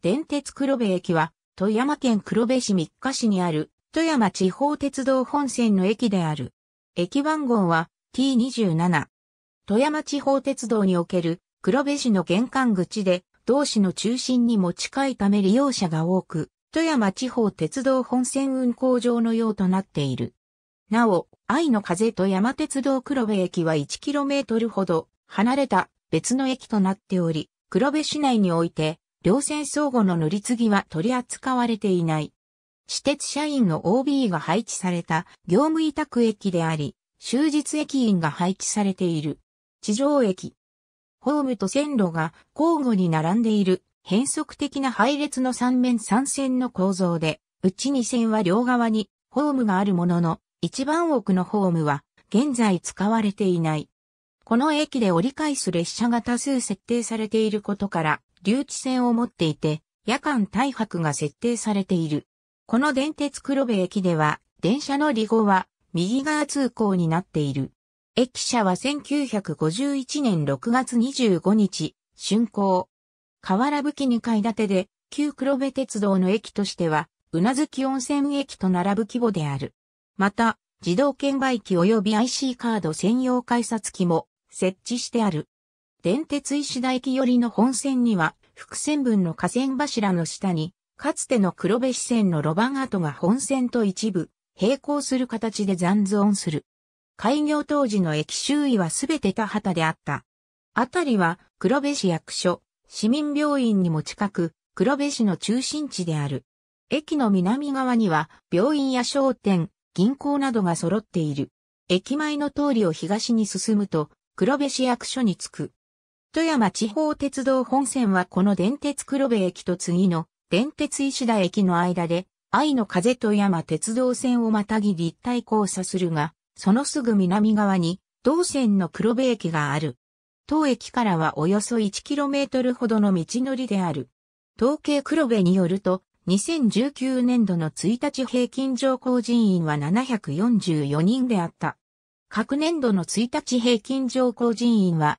電鉄黒部駅は、富山県黒部市三日市にある、富山地方鉄道本線の駅である。駅番号は T27。富山地方鉄道における黒部市の玄関口で、同市の中心にも近いため利用者が多く、富山地方鉄道本線運行場のようとなっている。なお、愛の風富山鉄道黒部駅は 1km ほど離れた別の駅となっており、黒部市内において両線相互の乗り継ぎは取り扱われていない。私鉄社員の OB が配置された業務委託駅であり、終日駅員が配置されている。地上駅。ホームと線路が交互に並んでいる変則的な配列の3面3線の構造で、うち2線は両側にホームがあるものの、一番奥のホームは現在使われていない。この駅で折り返す列車が多数設定されていることから、留置線を持っていて、夜間大白が設定されている。この電鉄黒部駅では、電車の利後は右側通行になっている。駅舎は1951年6月25日、竣工。河原吹2階建てで、旧黒部鉄道の駅としては、うなずき温泉駅と並ぶ規模である。また、自動券売機及び IC カード専用改札機も設置してある。電鉄石田駅寄りの本線には、複線分の河川柱の下に、かつての黒部支線の路盤跡が本線と一部、並行する形で残存する。開業当時の駅周囲はすべて田畑であった。あたりは黒部市役所、市民病院にも近く、黒部市の中心地である。駅の南側には病院や商店、銀行などが揃っている。駅前の通りを東に進むと、黒部市役所に着く。富山地方鉄道本線はこの電鉄黒部駅と次の電鉄石田駅の間で愛の風富山鉄道線をまたぎ立体交差するが、そのすぐ南側に同線の黒部駅がある。当駅からはおよそ 1km ほどの道のりである。統計黒部によると、2019年度の1日平均乗降人員は744人であった。各年度の1日平均乗降人員は